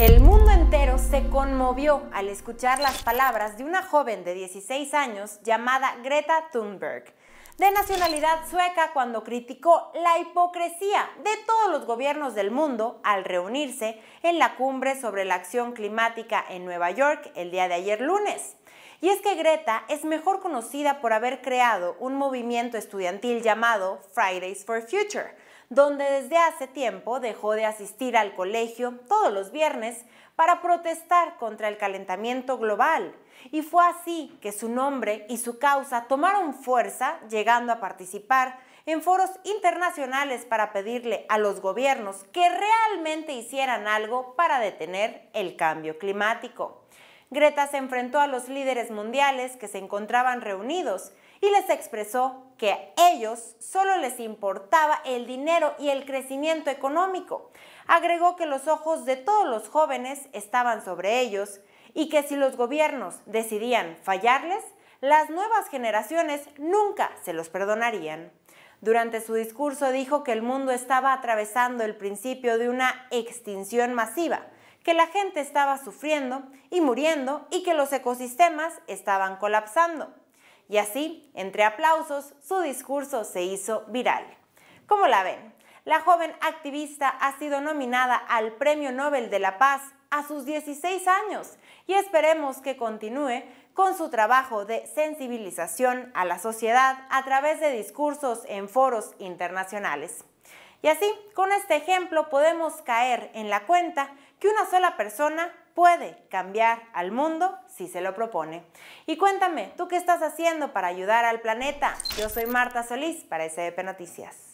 El mundo entero se conmovió al escuchar las palabras de una joven de 16 años llamada Greta Thunberg, de nacionalidad sueca, cuando criticó la hipocresía de todos los gobiernos del mundo al reunirse en la cumbre sobre la acción climática en Nueva York el día de ayer lunes. Y es que Greta es mejor conocida por haber creado un movimiento estudiantil llamado Fridays for Future, donde desde hace tiempo dejó de asistir al colegio todos los viernes para protestar contra el calentamiento global. Y fue así que su nombre y su causa tomaron fuerza, llegando a participar en foros internacionales para pedirle a los gobiernos que realmente hicieran algo para detener el cambio climático. Greta se enfrentó a los líderes mundiales que se encontraban reunidos y les expresó que a ellos solo les importaba el dinero y el crecimiento económico. Agregó que los ojos de todos los jóvenes estaban sobre ellos y que si los gobiernos decidían fallarles, las nuevas generaciones nunca se los perdonarían. Durante su discurso dijo que el mundo estaba atravesando el principio de una extinción masiva que la gente estaba sufriendo y muriendo y que los ecosistemas estaban colapsando. Y así, entre aplausos, su discurso se hizo viral. Como la ven? La joven activista ha sido nominada al Premio Nobel de la Paz a sus 16 años y esperemos que continúe con su trabajo de sensibilización a la sociedad a través de discursos en foros internacionales. Y así, con este ejemplo podemos caer en la cuenta que una sola persona puede cambiar al mundo si se lo propone. Y cuéntame, ¿tú qué estás haciendo para ayudar al planeta? Yo soy Marta Solís para SDP Noticias.